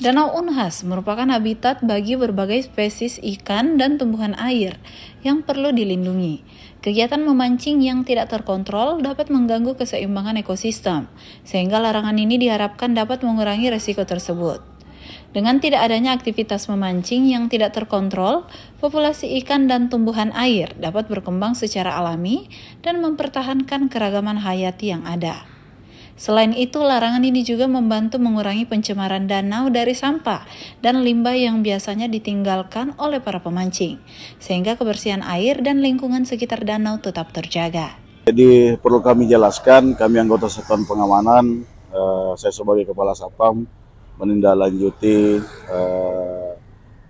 Danau Unhas merupakan habitat bagi berbagai spesies ikan dan tumbuhan air yang perlu dilindungi. Kegiatan memancing yang tidak terkontrol dapat mengganggu keseimbangan ekosistem, sehingga larangan ini diharapkan dapat mengurangi resiko tersebut. Dengan tidak adanya aktivitas memancing yang tidak terkontrol, populasi ikan dan tumbuhan air dapat berkembang secara alami dan mempertahankan keragaman hayati yang ada. Selain itu, larangan ini juga membantu mengurangi pencemaran danau dari sampah dan limbah yang biasanya ditinggalkan oleh para pemancing, sehingga kebersihan air dan lingkungan sekitar danau tetap terjaga. Jadi perlu kami jelaskan, kami anggota Satuan Pengamanan, eh, saya sebagai Kepala Satpam menindaklanjuti eh,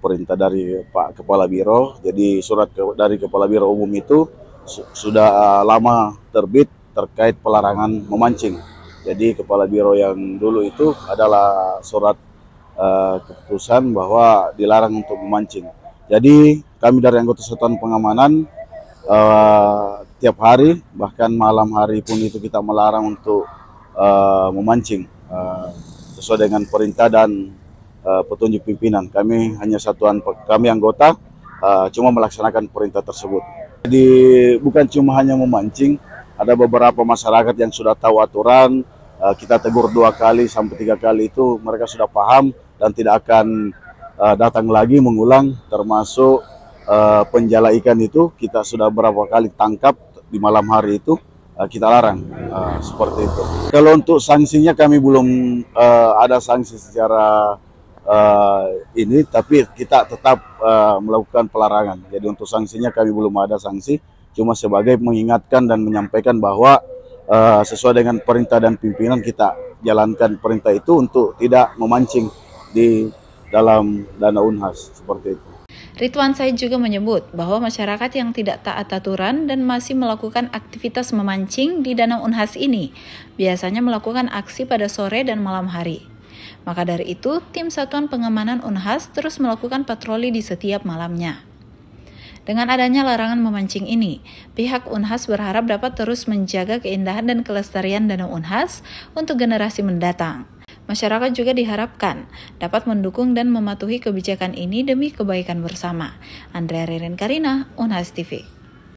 perintah dari Pak Kepala Biro. Jadi surat ke, dari Kepala Biro Umum itu su, sudah eh, lama terbit terkait pelarangan memancing. Jadi kepala biro yang dulu itu adalah surat uh, keputusan bahwa dilarang untuk memancing. Jadi kami dari anggota satuan pengamanan uh, tiap hari bahkan malam hari pun itu kita melarang untuk uh, memancing uh, sesuai dengan perintah dan uh, petunjuk pimpinan. Kami hanya satuan kami anggota uh, cuma melaksanakan perintah tersebut. Jadi bukan cuma hanya memancing, ada beberapa masyarakat yang sudah tahu aturan, eh, kita tegur dua kali sampai tiga kali itu mereka sudah paham dan tidak akan eh, datang lagi mengulang. Termasuk eh, penjala ikan itu kita sudah berapa kali tangkap di malam hari itu kita larang seperti itu. Kalau untuk sanksinya kami belum ada sanksi secara ini, tapi kita tetap melakukan pelarangan. Jadi untuk sanksinya kami belum ada sanksi cuma sebagai mengingatkan dan menyampaikan bahwa uh, sesuai dengan perintah dan pimpinan kita jalankan perintah itu untuk tidak memancing di dalam dana Unhas seperti itu. Ridwan Said juga menyebut bahwa masyarakat yang tidak taat aturan dan masih melakukan aktivitas memancing di Danau Unhas ini biasanya melakukan aksi pada sore dan malam hari. Maka dari itu, tim Satuan Pengamanan Unhas terus melakukan patroli di setiap malamnya. Dengan adanya larangan memancing ini, pihak Unhas berharap dapat terus menjaga keindahan dan kelestarian Danau Unhas untuk generasi mendatang. Masyarakat juga diharapkan dapat mendukung dan mematuhi kebijakan ini demi kebaikan bersama. Andrea Ririn Karina, Unhas TV.